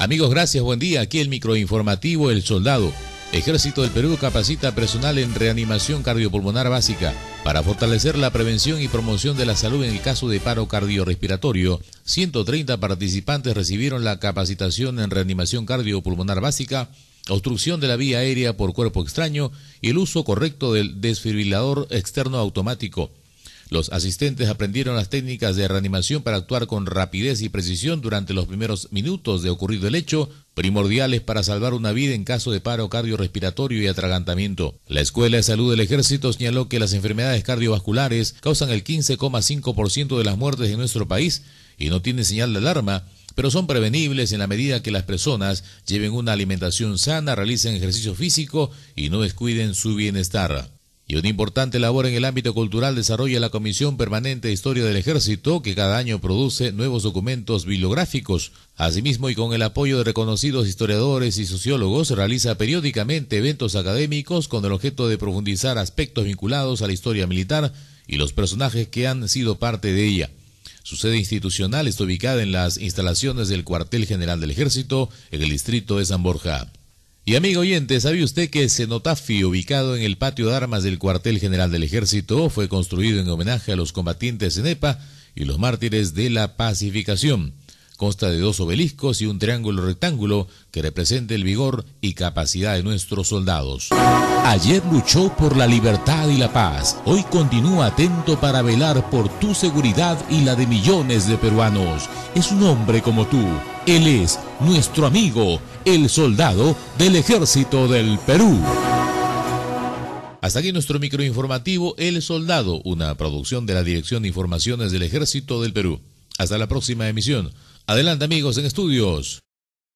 Amigos, gracias, buen día. Aquí el microinformativo El Soldado. Ejército del Perú capacita personal en reanimación cardiopulmonar básica para fortalecer la prevención y promoción de la salud en el caso de paro cardiorrespiratorio. 130 participantes recibieron la capacitación en reanimación cardiopulmonar básica, obstrucción de la vía aérea por cuerpo extraño y el uso correcto del desfibrilador externo automático. Los asistentes aprendieron las técnicas de reanimación para actuar con rapidez y precisión durante los primeros minutos de ocurrido el hecho, primordiales para salvar una vida en caso de paro cardiorrespiratorio y atragantamiento. La Escuela de Salud del Ejército señaló que las enfermedades cardiovasculares causan el 15,5% de las muertes en nuestro país y no tiene señal de alarma, pero son prevenibles en la medida que las personas lleven una alimentación sana, realicen ejercicio físico y no descuiden su bienestar y una importante labor en el ámbito cultural desarrolla la Comisión Permanente de Historia del Ejército, que cada año produce nuevos documentos bibliográficos. Asimismo, y con el apoyo de reconocidos historiadores y sociólogos, realiza periódicamente eventos académicos con el objeto de profundizar aspectos vinculados a la historia militar y los personajes que han sido parte de ella. Su sede institucional está ubicada en las instalaciones del Cuartel General del Ejército, en el distrito de San Borja. Y amigo oyente, ¿sabe usted que Cenotafio, ubicado en el patio de armas del cuartel general del ejército, fue construido en homenaje a los combatientes en EPA y los mártires de la pacificación? Consta de dos obeliscos y un triángulo rectángulo que representa el vigor y capacidad de nuestros soldados. Ayer luchó por la libertad y la paz. Hoy continúa atento para velar por tu seguridad y la de millones de peruanos. Es un hombre como tú. Él es nuestro amigo, el soldado del ejército del Perú. Hasta aquí nuestro microinformativo El Soldado, una producción de la Dirección de Informaciones del Ejército del Perú. Hasta la próxima emisión. Adelante amigos en estudios.